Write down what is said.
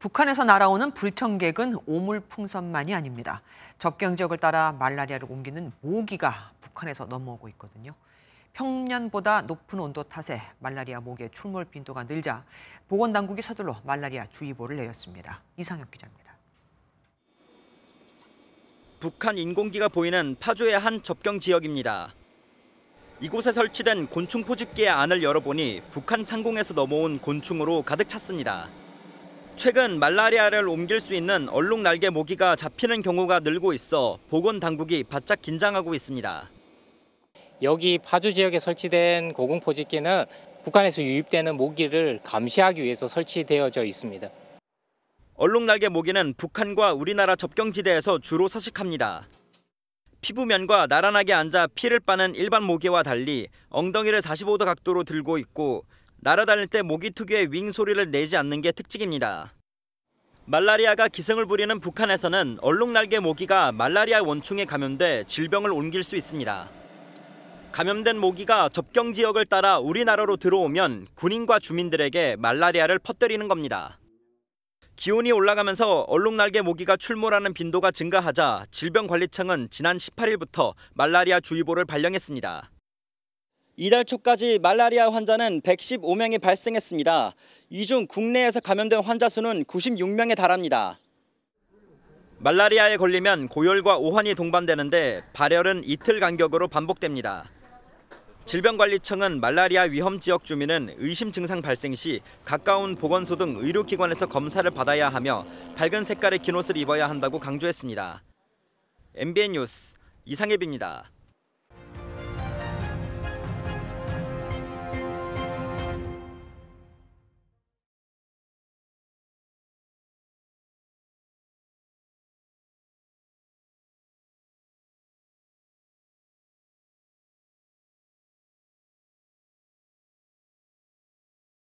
북한에서 날아오는 불청객은 오물풍선만이 아닙니다. 접경 지역을 따라 말라리아를 옮기는 모기가 북한에서 넘어오고 있거든요. 평년보다 높은 온도 탓에 말라리아 모기의 출몰 빈도가 늘자 보건당국이 서둘러 말라리아 주의보를 내렸습니다. 이상혁 기자입니다. 북한 인공기가 보이는 파주의 한 접경 지역입니다. 이곳에 설치된 곤충 포집기의 안을 열어보니 북한 상공에서 넘어온 곤충으로 가득 찼습니다. 최근 말라리아를 옮길 수 있는 얼룩 날개 모기가 잡히는 경우가 늘고 있어 보건 당국이 바짝 긴장하고 있습니다. 여기 파주 지역에 설치된 고공포 집기는 북한에서 유입되는 모기를 감시하기 위해서 설치되어져 있습니다. 얼룩 날개 모기는 북한과 우리나라 접경지대에서 주로 서식합니다. 피부면과 나란하게 앉아 피를 빠는 일반 모기와 달리 엉덩이를 45도 각도로 들고 있고 날아다닐 때 모기 특유의 윙 소리를 내지 않는 게 특징입니다. 말라리아가 기승을 부리는 북한에서는 얼룩날개 모기가 말라리아 원충에 감염돼 질병을 옮길 수 있습니다. 감염된 모기가 접경 지역을 따라 우리나라로 들어오면 군인과 주민들에게 말라리아를 퍼뜨리는 겁니다. 기온이 올라가면서 얼룩날개 모기가 출몰하는 빈도가 증가하자 질병관리청은 지난 18일부터 말라리아 주의보를 발령했습니다. 이달 초까지 말라리아 환자는 115명이 발생했습니다. 이 중 국내에서 감염된 환자 수는 96명에 달합니다. 말라리아에 걸리면 고열과 오한이 동반되는데 발열은 이틀 간격으로 반복됩니다. 질병관리청은 말라리아 위험 지역 주민은 의심 증상 발생 시 가까운 보건소 등 의료기관에서 검사를 받아야 하며 밝은 색깔의 긴 옷을 입어야 한다고 강조했습니다. MBN 뉴스 이상엽입니다.